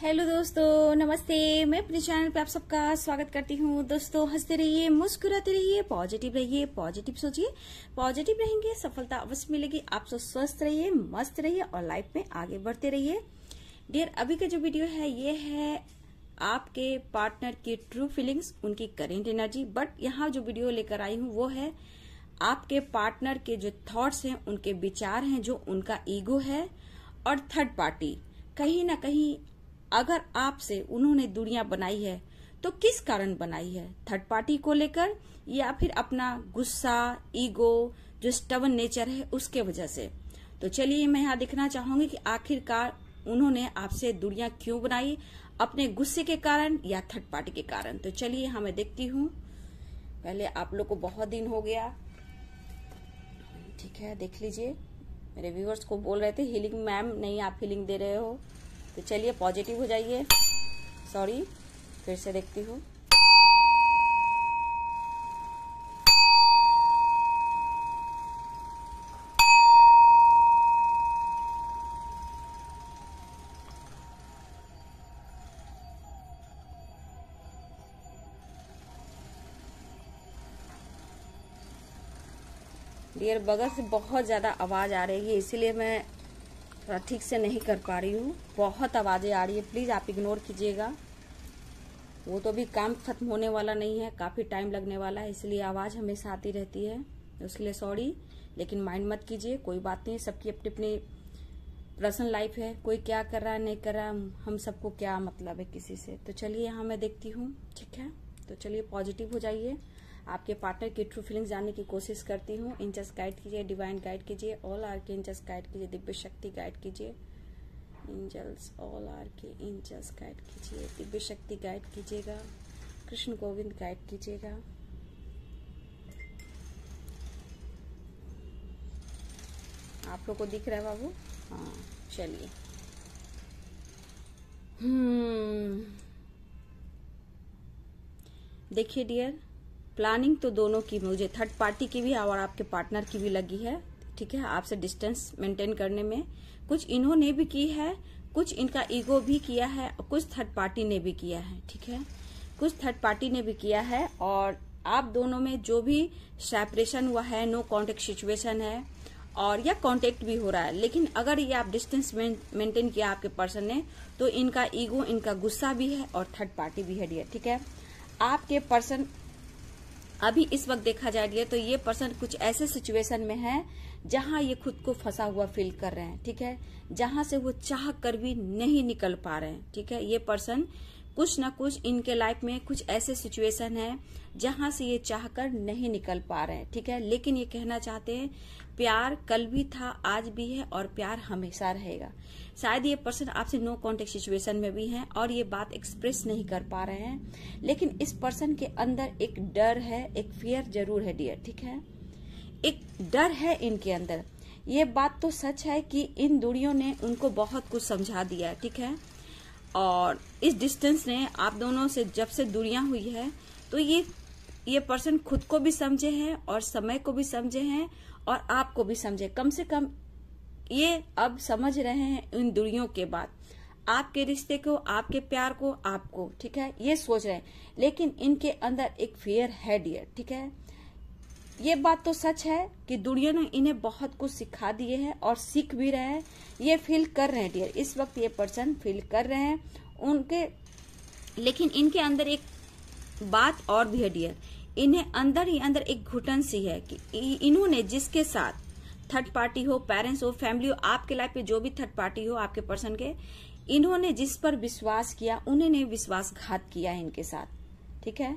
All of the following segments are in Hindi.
हेलो दोस्तों नमस्ते मैं अपने चैनल पे आप सबका स्वागत करती हूँ दोस्तों हंसते रहिए मुस्कुराते रहिए पॉजिटिव रहिए पॉजिटिव सोचिए पॉजिटिव रहेंगे सफलता अवश्य मिलेगी आप सब स्वस्थ रहिए मस्त रहिए और लाइफ में आगे बढ़ते रहिए डियर अभी का जो वीडियो है ये है आपके पार्टनर की ट्रू फीलिंग्स उनकी करेंट एनर्जी बट यहाँ जो वीडियो लेकर आई हूँ वो है आपके पार्टनर के जो थॉट्स हैं उनके विचार हैं जो उनका ईगो है और थर्ड पार्टी कहीं ना कहीं अगर आपसे उन्होंने दुनिया बनाई है तो किस कारण बनाई है थर्ड पार्टी को लेकर या फिर अपना गुस्सा ईगो जो स्टबन नेचर है उसके वजह से तो चलिए मैं यहाँ देखना चाहूंगी कि आखिरकार उन्होंने आपसे दुनिया क्यों बनाई अपने गुस्से के कारण या थर्ड पार्टी के कारण तो चलिए हाँ मैं देखती हूँ पहले आप लोग को बहुत दिन हो गया ठीक है देख लीजिए मेरे व्यूवर्स को बोल रहे थे हीलिंग मैम नहीं आप हीलिंग दे रहे हो तो चलिए पॉजिटिव हो जाइए सॉरी फिर से देखती हूँ डियर बगल से बहुत ज़्यादा आवाज़ आ रही है इसीलिए मैं थोड़ा ठीक से नहीं कर पा रही हूँ बहुत आवाज़ें आ रही है प्लीज़ आप इग्नोर कीजिएगा वो तो अभी काम खत्म होने वाला नहीं है काफ़ी टाइम लगने वाला है इसलिए आवाज़ हमेशा आती रहती है लिए सॉरी लेकिन माइंड मत कीजिए कोई बात नहीं सबकी अपनी अपनी पर्सनल लाइफ है कोई क्या कर रहा है नहीं कर रहा है हम सबको क्या मतलब है किसी से तो चलिए यहाँ मैं देखती हूँ ठीक है तो चलिए पॉजिटिव हो जाइए आपके पार्टनर की ट्रू फीलिंग्स जानने की कोशिश करती हूँ इंजस गाइड कीजिए डिवाइन गाइड कीजिए ऑल आर के इंजस गाइड कीजिए दिव्य शक्ति गाइड कीजिए इंजल्स ऑल आर के इंजल्स गाइड कीजिए दिव्य शक्ति गाइड कीजिएगा कृष्ण गोविंद गाइड कीजिएगा आप लोग को दिख रहा है बाबू हाँ चलिए हम्म। देखिए डियर प्लानिंग तो दोनों की मुझे थर्ड पार्टी की भी और आपके पार्टनर की भी लगी है ठीक है आपसे डिस्टेंस मेंटेन करने में कुछ इन्होंने भी की है कुछ इनका ईगो भी किया है और कुछ थर्ड पार्टी ने भी किया है ठीक है कुछ थर्ड पार्टी ने भी किया है और आप दोनों में जो भी सेपरेशन हुआ है नो कॉन्टेक्ट सिचुएशन है और या कांटेक्ट भी हो रहा है लेकिन अगर ये आप डिस्टेंस मेंटेन किया आपके पर्सन ने तो इनका ईगो इनका गुस्सा भी है और थर्ड पार्टी भी है डियर ठीक है आपके पर्सन अभी इस वक्त देखा जाए तो ये पर्सन कुछ ऐसे सिचुएशन में है जहां ये खुद को फंसा हुआ फील कर रहे हैं ठीक है जहां से वो चाह कर भी नहीं निकल पा रहे हैं ठीक है ये पर्सन कुछ ना कुछ इनके लाइफ में कुछ ऐसे सिचुएशन है जहां से ये चाहकर नहीं निकल पा रहे हैं ठीक है लेकिन ये कहना चाहते हैं प्यार कल भी था आज भी है और प्यार हमेशा रहेगा शायद ये पर्सन आपसे नो कॉन्टेक्ट सिचुएशन में भी हैं और ये बात एक्सप्रेस नहीं कर पा रहे हैं लेकिन इस पर्सन के अंदर एक डर है एक फियर जरूर है डियर ठीक है एक डर है इनके अंदर ये बात तो सच है कि इन दूरियों ने उनको बहुत कुछ समझा दिया ठीक है और इस डिस्टेंस ने आप दोनों से जब से दूरियां हुई है तो ये ये पर्सन खुद को भी समझे हैं और समय को भी समझे हैं और आपको भी समझे कम से कम ये अब समझ रहे हैं इन दूरियों के बाद आपके रिश्ते को आपके प्यार को आपको ठीक है ये सोच रहे हैं लेकिन इनके अंदर एक फेयर है डियर ठीक है ये बात तो सच है कि दुनिया ने इन्हें बहुत कुछ सिखा दिए हैं और सीख भी रहे हैं ये फील कर रहे हैं डियर इस वक्त ये पर्सन फील कर रहे हैं उनके लेकिन इनके अंदर एक बात और भी है डियर इन्हें अंदर ही अंदर एक घुटन सी है कि इन्होंने जिसके साथ थर्ड पार्टी हो पेरेंट्स हो फैमिली हो आपके लाइफ में जो भी थर्ड पार्टी हो आपके पर्सन के इन्होंने जिस पर विश्वास किया उन्होंने विश्वासघात किया है इनके साथ ठीक है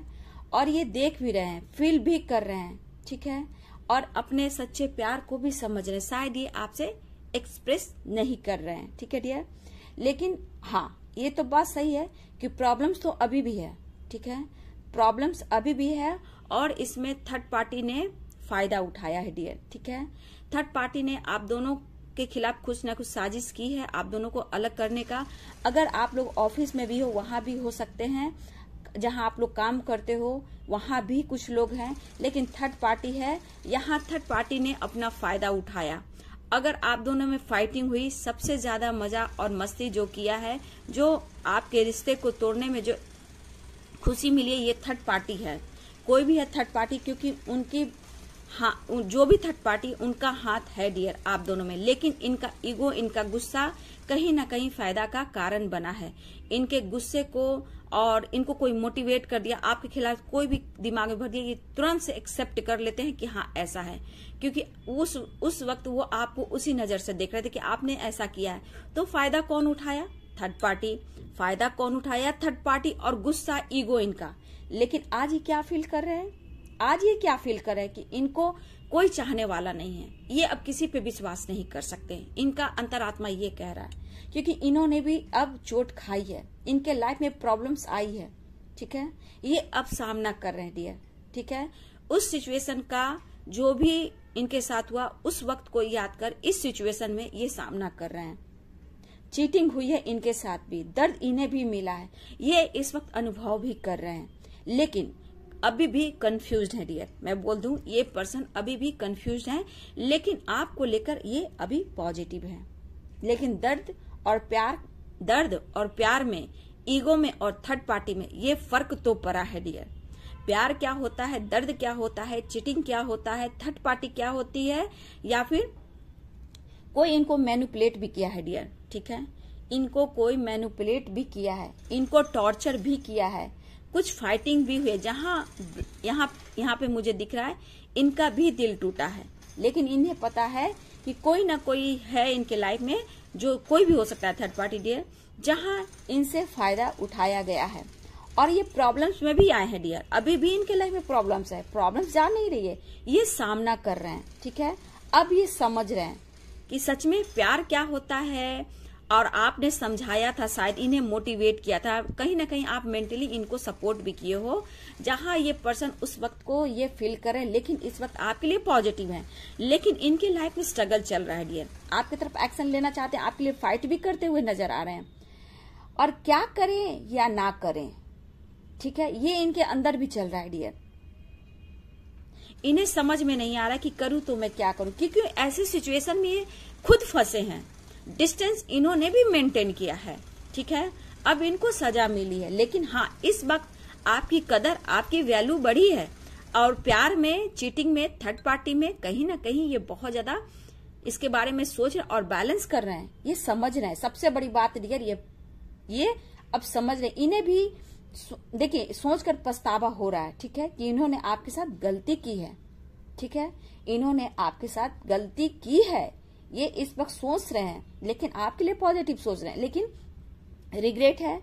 और ये देख भी रहे हैं फील भी कर रहे हैं ठीक है और अपने सच्चे प्यार को भी समझ रहे शायद ये आपसे एक्सप्रेस नहीं कर रहे हैं ठीक है डियर लेकिन हाँ ये तो बात सही है कि प्रॉब्लम्स तो अभी भी है ठीक है प्रॉब्लम्स अभी भी है और इसमें थर्ड पार्टी ने फायदा उठाया है डियर ठीक है थर्ड पार्टी ने आप दोनों के खिलाफ कुछ ना कुछ साजिश की है आप दोनों को अलग करने का अगर आप लोग ऑफिस में भी हो वहां भी हो सकते हैं जहां आप लोग काम करते हो वहां भी कुछ लोग हैं लेकिन थर्ड पार्टी है यहाँ थर्ड पार्टी ने अपना फायदा उठाया अगर आप दोनों में फाइटिंग हुई सबसे ज्यादा मजा और मस्ती जो किया है जो आपके रिश्ते को तोड़ने में जो खुशी मिली है ये थर्ड पार्टी है कोई भी है थर्ड पार्टी क्योंकि उनकी हाँ जो भी थर्ड पार्टी उनका हाथ है डियर आप दोनों में लेकिन इनका ईगो इनका गुस्सा कहीं ना कहीं फायदा का कारण बना है इनके गुस्से को और इनको कोई मोटिवेट कर दिया आपके खिलाफ कोई भी दिमाग में भर दिया ये तुरंत से एक्सेप्ट कर लेते हैं कि हाँ ऐसा है क्योंकि उस उस वक्त वो आपको उसी नज़र से देख रहे थे कि आपने ऐसा किया है तो फायदा कौन उठाया थर्ड पार्टी फायदा कौन उठाया थर्ड पार्टी और गुस्सा ईगो इनका लेकिन आज ये क्या फील कर रहे हैं आज ये क्या फील कर रहे हैं कि इनको कोई चाहने वाला नहीं है ये अब किसी पे विश्वास नहीं कर सकते इनका अंतरात्मा ये कह रहा है क्योंकि इन्होंने भी अब चोट खाई है इनके लाइफ में प्रॉब्लम्स आई है ठीक है ये अब सामना कर रहे हैं डियर ठीक है उस सिचुएशन का जो भी इनके साथ हुआ उस वक्त को याद कर इस सिचुएशन में ये सामना कर रहे हैं चीटिंग हुई है इनके साथ भी दर्द इन्हें भी मिला है ये इस वक्त अनुभव भी कर रहे हैं लेकिन अभी भी कंफ्यूज है डियर मैं बोल दू ये पर्सन अभी भी कंफ्यूज है लेकिन आपको लेकर ये अभी पॉजिटिव है लेकिन दर्द और प्यार दर्द और प्यार में ईगो में और थर्ड पार्टी में ये फर्क तो पड़ा है डियर प्यार क्या होता है दर्द क्या होता है चीटिंग क्या होता है थर्ड पार्टी क्या होती है या फिर कोई इनको मैनुपलेट भी किया है डियर ठीक है इनको कोई मैनुपलेट भी किया है इनको टॉर्चर भी किया है कुछ फाइटिंग भी हुई जहाँ यहाँ यहाँ पे मुझे दिख रहा है इनका भी दिल टूटा है लेकिन इन्हें पता है कि कोई ना कोई है इनके लाइफ में जो कोई भी हो सकता है थर्ड पार्टी डियर जहाँ इनसे फायदा उठाया गया है और ये प्रॉब्लम्स में भी आए हैं डियर अभी भी इनके लाइफ में प्रॉब्लम्स है प्रॉब्लम्स जा नहीं रही है ये सामना कर रहे हैं ठीक है अब ये समझ रहे हैं कि सच में प्यार क्या होता है और आपने समझाया था शायद इन्हें मोटिवेट किया था कहीं ना कहीं आप मेंटली इनको सपोर्ट भी किए हो जहां ये पर्सन उस वक्त को ये फील करे लेकिन इस वक्त आपके लिए पॉजिटिव है लेकिन इनके लाइफ में स्ट्रगल चल रहा है डियर आपकी तरफ एक्शन लेना चाहते हैं आपके लिए फाइट भी करते हुए नजर आ रहे हैं और क्या करें या ना करें ठीक है ये इनके अंदर भी चल रहा है डियर इन्हें समझ में नहीं आ रहा कि करूं तो मैं क्या करूं क्योंकि ऐसी सिचुएशन में ये खुद फंसे हैं डिस्टेंस इन्होंने भी मेंटेन किया है ठीक है अब इनको सजा मिली है लेकिन हाँ इस वक्त आपकी कदर आपकी वैल्यू बढ़ी है और प्यार में चीटिंग में थर्ड पार्टी में कहीं ना कहीं ये बहुत ज्यादा इसके बारे में सोच रहे और बैलेंस कर रहे हैं ये समझ रहे हैं सबसे बड़ी बात डियर ये ये अब समझ रहे इन्हें भी देखिए सोचकर पछतावा हो रहा है ठीक है कि इन्होंने आपके साथ गलती की है ठीक है इन्होंने आपके साथ गलती की है ये इस वक्त सोच रहे हैं लेकिन आपके लिए पॉजिटिव सोच रहे हैं लेकिन रिग्रेट है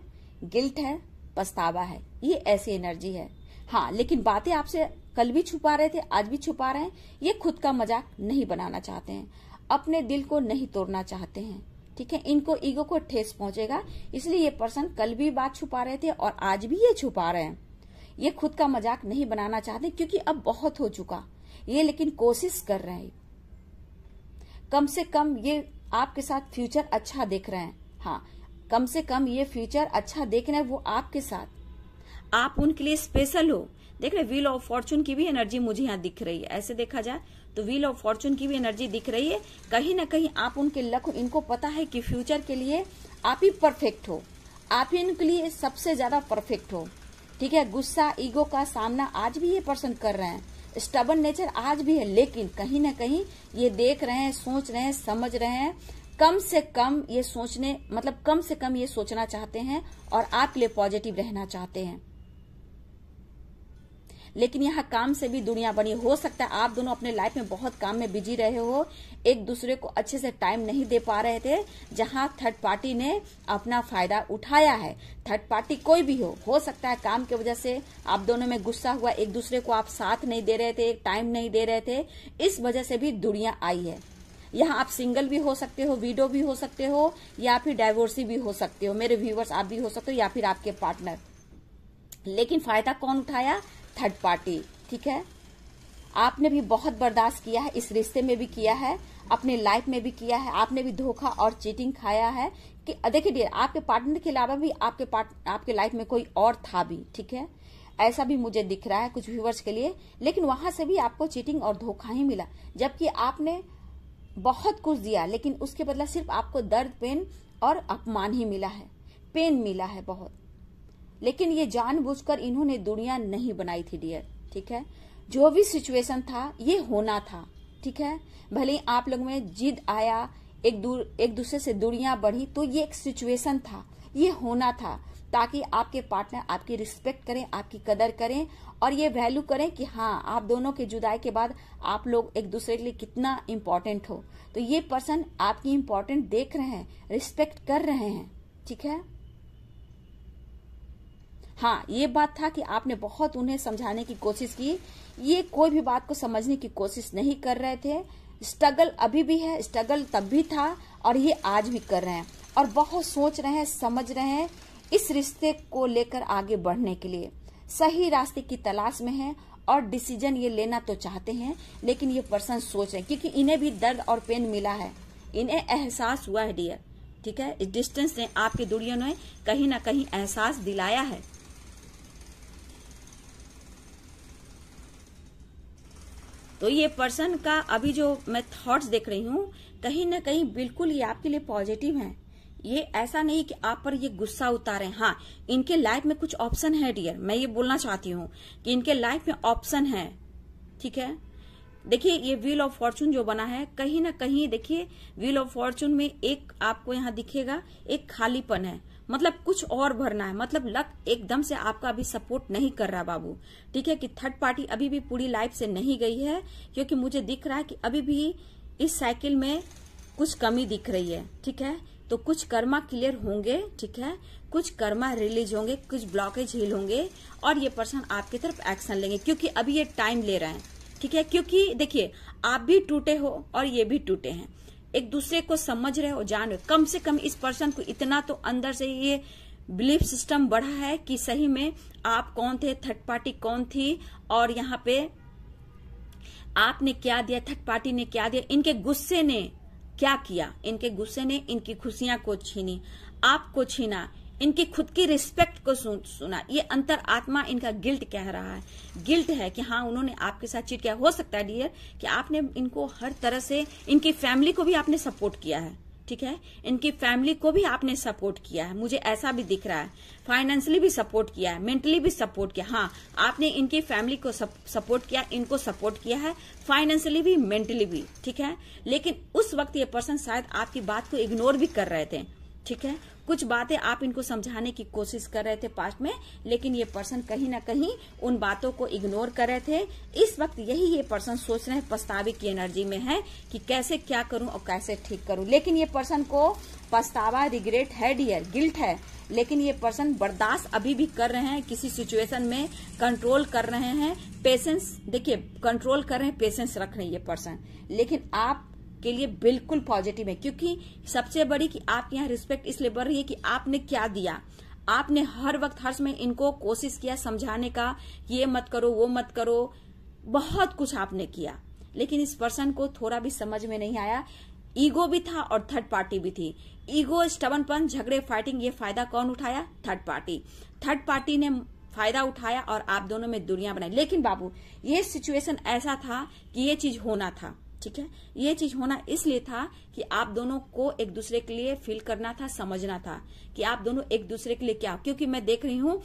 गिल्ट है पछतावा है ये ऐसी एनर्जी है हाँ लेकिन बातें आपसे कल भी छुपा रहे थे आज भी छुपा रहे हैं ये खुद का मजाक नहीं बनाना चाहते हैं अपने दिल को नहीं तोड़ना चाहते हैं ठीक है इनको ईगो को ठेस पहुंचेगा इसलिए ये पर्सन कल भी बात छुपा रहे थे और आज भी ये छुपा रहे हैं ये खुद का मजाक नहीं बनाना चाहते क्योंकि अब बहुत हो चुका ये लेकिन कोशिश कर रहे हैं कम से कम ये आपके साथ फ्यूचर अच्छा देख रहे हैं हाँ कम से कम ये फ्यूचर अच्छा देख रहे हैं वो आपके साथ आप उनके लिए स्पेशल हो देख रहे व्हील ऑफ फॉर्चून की भी एनर्जी मुझे यहाँ दिख रही है ऐसे देखा जाए तो व्हील ऑफ फॉर्चून की भी एनर्जी दिख रही है कहीं ना कहीं आप उनके लक इनको पता है कि फ्यूचर के लिए आप ही परफेक्ट हो आप ही इनके लिए सबसे ज्यादा परफेक्ट हो ठीक है गुस्सा ईगो का सामना आज भी ये पर्सन कर रहे हैं स्टबन नेचर आज भी है लेकिन कहीं ना कहीं ये देख रहे हैं सोच रहे हैं समझ रहे हैं कम से कम ये सोचने मतलब कम से कम ये सोचना चाहते हैं और आपके लिए पॉजिटिव रहना चाहते हैं लेकिन यहाँ काम से भी दुनिया बनी हो सकता है आप दोनों अपने लाइफ में बहुत काम में बिजी रहे हो एक दूसरे को अच्छे से टाइम नहीं दे पा रहे थे जहाँ थर्ड पार्टी ने अपना फायदा उठाया है थर्ड पार्टी कोई भी हो हो सकता है काम की वजह से आप दोनों में गुस्सा हुआ एक दूसरे को आप साथ नहीं दे रहे थे टाइम नहीं दे रहे थे इस वजह से भी दुनिया आई है यहाँ आप सिंगल भी हो सकते हो वीडो भी हो सकते हो या फिर डाइवोर्सी भी हो सकते हो मेरे व्यूवर्स आप भी हो सकते हो या फिर आपके पार्टनर लेकिन फायदा कौन उठाया थर्ड पार्टी ठीक है आपने भी बहुत बर्दाश्त किया है इस रिश्ते में भी किया है अपने लाइफ में भी किया है आपने भी धोखा और चीटिंग खाया है कि देखिए डियर आपके पार्टनर के अलावा भी आपके पार्ट आपके लाइफ में कोई और था भी ठीक है ऐसा भी मुझे दिख रहा है कुछ व्यूवर्स के लिए लेकिन वहां से भी आपको चीटिंग और धोखा ही मिला जबकि आपने बहुत कुछ दिया लेकिन उसके बदला सिर्फ आपको दर्द पेन और अपमान ही मिला है पेन मिला है बहुत लेकिन ये जानबूझकर इन्होंने दुनिया नहीं बनाई थी डियर ठीक है जो भी सिचुएशन था ये होना था ठीक है भले ही आप लोग में जिद आया एक दूर एक दूसरे से दुनिया बढ़ी तो ये एक सिचुएशन था ये होना था ताकि आपके पार्टनर आपकी रिस्पेक्ट करें आपकी कदर करें और ये वैल्यू करें कि हाँ आप दोनों के जुदाई के बाद आप लोग एक दूसरे के लिए कितना इम्पोर्टेंट हो तो ये पर्सन आपकी इम्पोर्टेंट देख रहे हैं रिस्पेक्ट कर रहे हैं ठीक है हाँ ये बात था कि आपने बहुत उन्हें समझाने की कोशिश की ये कोई भी बात को समझने की कोशिश नहीं कर रहे थे स्ट्रगल अभी भी है स्ट्रगल तब भी था और ये आज भी कर रहे हैं और बहुत सोच रहे हैं समझ रहे हैं इस रिश्ते को लेकर आगे बढ़ने के लिए सही रास्ते की तलाश में है और डिसीजन ये लेना तो चाहते हैं लेकिन ये पर्सन सोच रहे क्योंकि इन्हें भी दर्द और पेन मिला है इन्हें एहसास हुआ है डियर ठीक है इस डिस्टेंस ने आपके दूरियों ने कहीं ना कहीं एहसास दिलाया है तो ये पर्सन का अभी जो मैं थॉट्स देख रही हूँ कहीं ना कहीं बिल्कुल ही आपके लिए पॉजिटिव है ये ऐसा नहीं कि आप पर ये गुस्सा उतारे हाँ इनके लाइफ में कुछ ऑप्शन है डियर मैं ये बोलना चाहती हूँ कि इनके लाइफ में ऑप्शन है ठीक है देखिए ये व्हील ऑफ फॉर्चून जो बना है कहीं ना कहीं देखिए व्हील ऑफ फॉर्चून में एक आपको यहाँ दिखेगा एक खालीपन है मतलब कुछ और भरना है मतलब लक एकदम से आपका अभी सपोर्ट नहीं कर रहा बाबू ठीक है कि थर्ड पार्टी अभी भी पूरी लाइफ से नहीं गई है क्योंकि मुझे दिख रहा है कि अभी भी इस साइकिल में कुछ कमी दिख रही है ठीक है तो कुछ कर्मा क्लियर होंगे ठीक है कुछ कर्मा रिलीज होंगे कुछ ब्लॉकेज हील होंगे और ये पर्सन आपकी तरफ एक्शन लेंगे क्योंकि अभी ये टाइम ले रहे हैं ठीक है क्योंकि देखिए आप भी टूटे हो और ये भी टूटे हैं एक दूसरे को समझ रहे हो जान रहे हो कम से कम इस पर्सन को इतना तो अंदर से ये बिलीफ सिस्टम बढ़ा है कि सही में आप कौन थे थर्ड पार्टी कौन थी और यहाँ पे आपने क्या दिया थर्ड पार्टी ने क्या दिया इनके गुस्से ने क्या किया इनके गुस्से ने इनकी खुशियां को छीनी आपको छीना इनकी खुद की रिस्पेक्ट को सुना ये अंतर आत्मा इनका गिल्ट कह रहा है गिल्ट है कि हाँ उन्होंने आपके साथ चीट किया हो सकता है डियर कि आपने इनको हर तरह से इनकी फैमिली को भी आपने सपोर्ट किया है ठीक है इनकी फैमिली को भी आपने सपोर्ट किया है मुझे ऐसा भी दिख रहा है फाइनेंशियली भी सपोर्ट किया है मेंटली भी सपोर्ट किया हाँ आपने इनकी फैमिली को सपोर्ट किया इनको सपोर्ट किया है फाइनेंशियली भी मेंटली भी ठीक है लेकिन उस वक्त ये पर्सन शायद आपकी बात को इग्नोर भी कर रहे थे ठीक है कुछ बातें आप इनको समझाने की कोशिश कर रहे थे पास्ट में लेकिन ये पर्सन कहीं ना कहीं उन बातों को इग्नोर कर रहे थे इस वक्त यही ये पर्सन सोच रहे हैं पछतावे की एनर्जी में है कि कैसे क्या करूं और कैसे ठीक करूं लेकिन ये पर्सन को पछतावा रिग्रेट है डियर गिल्ट है लेकिन ये पर्सन बर्दाश्त अभी भी कर रहे हैं किसी सिचुएशन में कंट्रोल कर रहे हैं पेशेंस देखिए कंट्रोल कर रहे हैं पेशेंस रख रहे हैं ये पर्सन लेकिन आप के लिए बिल्कुल पॉजिटिव है क्योंकि सबसे बड़ी कि आपके यहाँ रिस्पेक्ट इसलिए बढ़ रही है कि आपने क्या दिया आपने हर वक्त हर समय इनको कोशिश किया समझाने का ये मत करो वो मत करो बहुत कुछ आपने किया लेकिन इस पर्सन को थोड़ा भी समझ में नहीं आया ईगो भी था और थर्ड पार्टी भी थी ईगो स्टवनपन झगड़े फाइटिंग ये फायदा कौन उठाया थर्ड पार्टी थर्ड पार्टी ने फायदा उठाया और आप दोनों में दुनिया बनाई लेकिन बाबू ये सिचुएशन ऐसा था कि ये चीज होना था ठीक है ये चीज होना इसलिए था कि आप दोनों को एक दूसरे के लिए फील करना था समझना था कि आप दोनों एक दूसरे के लिए क्या क्योंकि मैं देख रही हूं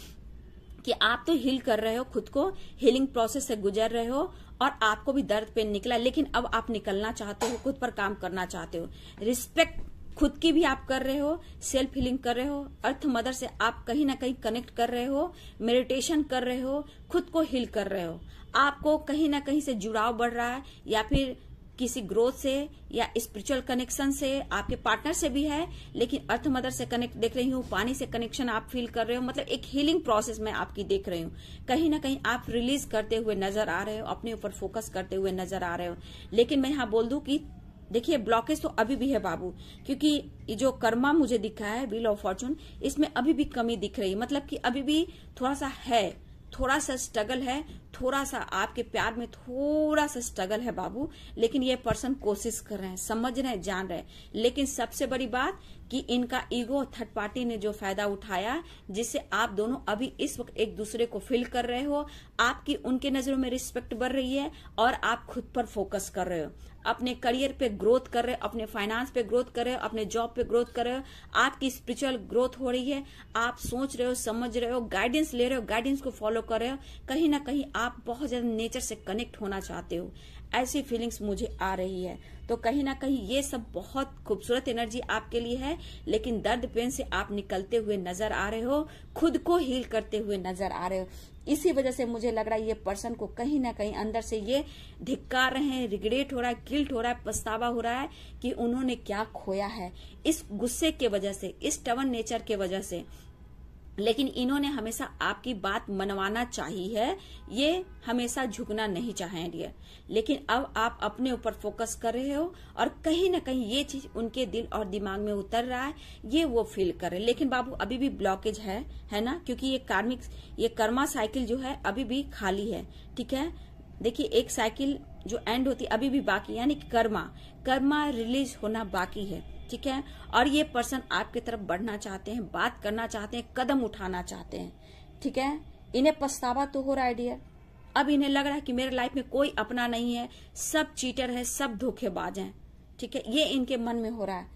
कि आप तो हील कर रहे हो खुद को हीलिंग प्रोसेस से गुजर रहे हो और आपको भी दर्द पेन निकला लेकिन अब आप निकलना चाहते हो खुद पर काम करना चाहते हो रिस्पेक्ट खुद की भी आप कर रहे हो सेल्फ हीलिंग कर रहे हो अर्थ मदर से आप कहीं ना कहीं कनेक्ट कर रहे हो मेडिटेशन कर रहे हो खुद को हील कर रहे हो आपको कहीं ना कहीं से जुड़ाव बढ़ रहा है या फिर किसी ग्रोथ से या स्पिरिचुअल कनेक्शन से आपके पार्टनर से भी है लेकिन अर्थ मदर से कनेक्ट देख रही हूँ पानी से कनेक्शन आप फील कर रहे हो मतलब एक हीलिंग प्रोसेस मैं आपकी देख रही हूँ कहीं ना कहीं आप रिलीज करते हुए नजर आ रहे हो अपने ऊपर फोकस करते हुए नजर आ रहे हो लेकिन मैं यहाँ बोल दू की देखिये ब्लॉकेज तो अभी भी है बाबू क्योंकि जो कर्मा मुझे दिखा है बिल ऑफ फॉर्चून इसमें अभी भी कमी दिख रही है मतलब की अभी भी थोड़ा सा है थोड़ा सा स्ट्रगल है थोड़ा सा आपके प्यार में थोड़ा सा स्ट्रगल है बाबू लेकिन ये पर्सन कोशिश कर रहे हैं समझ रहे हैं जान रहे हैं लेकिन सबसे बड़ी बात कि इनका ईगो थर्ड पार्टी ने जो फायदा उठाया जिससे आप दोनों अभी इस वक्त एक दूसरे को फील कर रहे हो आपकी उनके नजरों में रिस्पेक्ट बढ़ रही है और आप खुद पर फोकस कर रहे हो अपने करियर पे ग्रोथ कर रहे हो अपने फाइनेंस पे ग्रोथ कर रहे हो अपने जॉब पे ग्रोथ कर रहे हो आपकी स्पिरिचुअल ग्रोथ हो रही है आप सोच रहे हो समझ रहे हो गाइडेंस ले रहे हो गाइडेंस को फॉलो कर रहे हो कहीं ना कहीं आप बहुत ज्यादा नेचर से कनेक्ट होना चाहते हो ऐसी फीलिंग्स मुझे आ रही है तो कहीं ना कहीं ये सब बहुत खूबसूरत एनर्जी आपके लिए है लेकिन दर्द पेन से आप निकलते हुए नजर आ रहे हो खुद को हील करते हुए नजर आ रहे हो इसी वजह से मुझे लग रहा है ये पर्सन को कहीं ना कहीं अंदर से ये धिक्कार रहे हैं रिग्रेट हो रहा है गिल्ट हो रहा है पछतावा हो रहा है कि उन्होंने क्या खोया है इस गुस्से के वजह से इस टवन नेचर के वजह से लेकिन इन्होंने हमेशा आपकी बात मनवाना चाहिए है ये हमेशा झुकना नहीं चाहे लेकिन अब आप अपने ऊपर फोकस कर रहे हो और कहीं ना कहीं ये चीज उनके दिल और दिमाग में उतर रहा है ये वो फील कर रहे लेकिन बाबू अभी भी ब्लॉकेज है है ना क्योंकि ये कार्मिक ये कर्मा साइकिल जो है अभी भी खाली है ठीक है देखिए एक साइकिल जो एंड होती अभी भी बाकी यानी कर्मा कर्मा रिलीज होना बाकी है ठीक है और ये पर्सन आपकी तरफ बढ़ना चाहते हैं बात करना चाहते हैं कदम उठाना चाहते हैं ठीक है इन्हें पछतावा तो हो रहा है डियर अब इन्हें लग रहा है कि मेरे लाइफ में कोई अपना नहीं है सब चीटर है सब धोखेबाज हैं ठीक है ये इनके मन में हो रहा है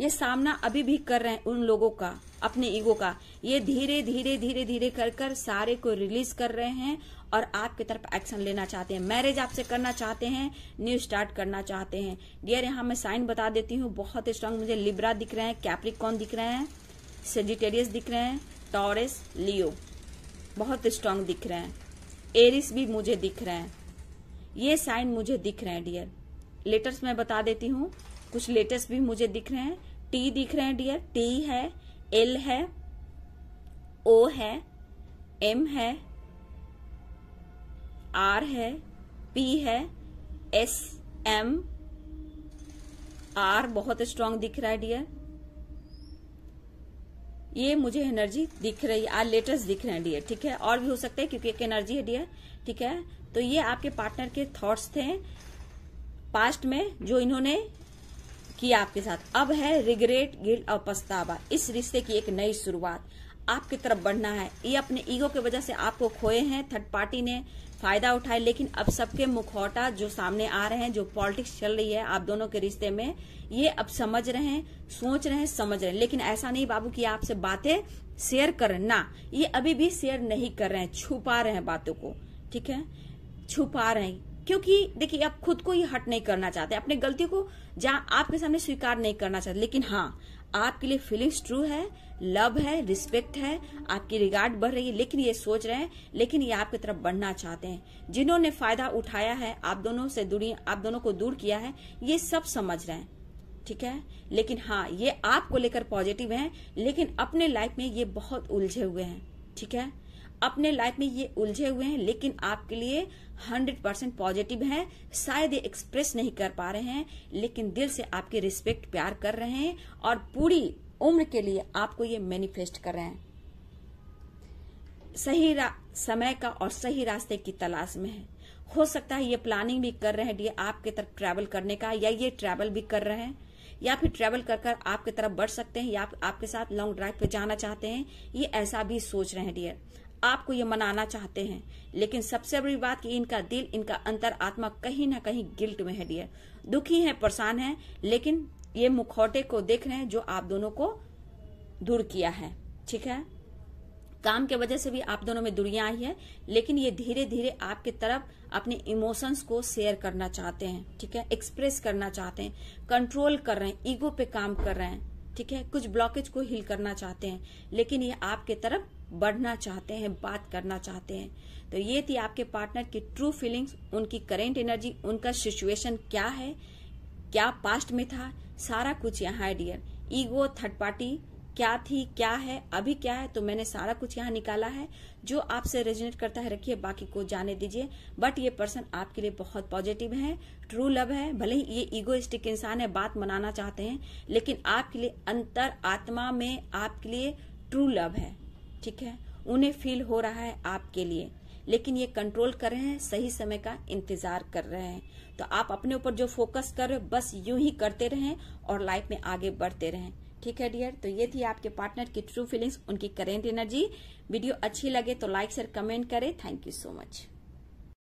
ये सामना अभी भी कर रहे हैं उन लोगों का अपने ईगो का ये धीरे धीरे धीरे धीरे कर कर सारे को रिलीज कर रहे हैं और आपकी तरफ एक्शन लेना चाहते हैं मैरिज आपसे करना चाहते हैं न्यू स्टार्ट करना चाहते हैं डियर यहाँ मैं साइन बता देती हूँ बहुत स्ट्रांग मुझे लिब्रा दिख रहे हैं कैप्रिकॉन दिख रहे हैं सेजिटेरियस दिख रहे हैं टॉरेस लियो बहुत स्ट्रांग दिख रहे हैं एरिस भी मुझे दिख रहे हैं ये साइन मुझे दिख रहे हैं डियर लेटर्स मैं बता देती हूँ कुछ लेटर्स भी मुझे दिख रहे हैं टी दिख रहे हैं डियर टी है एल है ओ है एम है आर है पी है एस एम आर बहुत स्ट्रांग दिख रहा है डियर ये मुझे एनर्जी दिख रही है लेटर्स दिख रहे हैं डियर ठीक है और भी हो सकते हैं क्योंकि एक एनर्जी है डियर ठीक है तो ये आपके पार्टनर के थॉट्स थे पास्ट में जो इन्होंने किया आपके साथ अब है रिग्रेट गिल्ट और पछतावा इस रिश्ते की एक नई शुरुआत आपकी तरफ बढ़ना है ये अपने ईगो की वजह से आपको खोए हैं थर्ड पार्टी ने फायदा उठाए लेकिन अब सबके मुखौटा जो सामने आ रहे हैं जो पॉलिटिक्स चल रही है आप दोनों के रिश्ते में ये अब समझ रहे हैं सोच रहे हैं समझ रहे हैं लेकिन ऐसा नहीं बाबू कि आपसे बातें शेयर करना ये अभी भी शेयर नहीं कर रहे हैं छुपा रहे हैं बातों को ठीक है छुपा रहे हैं क्योंकि देखिए आप खुद को ही हट नहीं करना चाहते अपने गलतियों को जहां आपके सामने स्वीकार नहीं करना चाहते लेकिन हाँ आपके लिए फीलिंग्स ट्रू है लव है रिस्पेक्ट है आपकी रिगार्ड बढ़ रही है लेकिन ये सोच रहे हैं लेकिन ये आपकी तरफ बढ़ना चाहते हैं जिन्होंने फायदा उठाया है आप दोनों से दूरी आप दोनों को दूर किया है ये सब समझ रहे हैं ठीक है लेकिन हाँ ये आपको लेकर पॉजिटिव है लेकिन अपने लाइफ में ये बहुत उलझे हुए हैं ठीक है अपने लाइफ में ये उलझे हुए हैं लेकिन आपके लिए हंड्रेड परसेंट पॉजिटिव है शायद ये एक्सप्रेस नहीं कर पा रहे हैं लेकिन दिल से आपकी रिस्पेक्ट प्यार कर रहे हैं और पूरी उम्र के लिए आपको ये मैनिफेस्ट कर रहे हैं सही समय का और सही रास्ते की तलाश में है हो सकता है ये प्लानिंग भी कर रहे हैं डी आपके तरफ ट्रैवल करने का या ये ट्रैवल भी कर रहे हैं या फिर ट्रैवल कर कर आपके तरफ बढ़ सकते हैं या आप, आपके साथ लॉन्ग ड्राइव पे जाना चाहते हैं ये ऐसा भी सोच रहे हैं डियर आपको ये मनाना चाहते हैं लेकिन सबसे बड़ी बात कि इनका दिल इनका अंतर आत्मा कहीं ना कहीं गिल्ट में है दिए दुखी है परेशान है लेकिन ये मुखौटे को देख रहे हैं जो आप दोनों को दूर किया है ठीक है काम के वजह से भी आप दोनों में दूरियां आई है लेकिन ये धीरे धीरे आपके तरफ अपने इमोशंस को शेयर करना चाहते हैं ठीक है एक्सप्रेस करना चाहते हैं कंट्रोल कर रहे हैं ईगो पे काम कर रहे हैं ठीक है कुछ ब्लॉकेज को हिल करना चाहते हैं लेकिन ये आपके तरफ बढ़ना चाहते हैं बात करना चाहते हैं तो ये थी आपके पार्टनर की ट्रू फीलिंग्स उनकी करेंट एनर्जी उनका सिचुएशन क्या है क्या पास्ट में था सारा कुछ यहाँ डियर ईगो थर्ड पार्टी क्या थी क्या है अभी क्या है तो मैंने सारा कुछ यहाँ निकाला है जो आपसे रेजिनेट करता है रखिए बाकी को जाने दीजिए बट ये पर्सन आपके लिए बहुत पॉजिटिव है ट्रू लव है भले ही ये इगोइस्टिक इंसान है बात मनाना चाहते हैं लेकिन आपके लिए अंतर आत्मा में आपके लिए ट्रू लव है ठीक है उन्हें फील हो रहा है आपके लिए लेकिन ये कंट्रोल कर रहे हैं सही समय का इंतजार कर रहे हैं तो आप अपने ऊपर जो फोकस कर रहे हो बस यूं ही करते रहें और लाइफ में आगे बढ़ते रहें ठीक है डियर तो ये थी आपके पार्टनर की ट्रू फीलिंग्स उनकी करेंट एनर्जी वीडियो अच्छी लगे तो लाइक शेयर कमेंट करें थैंक यू सो मच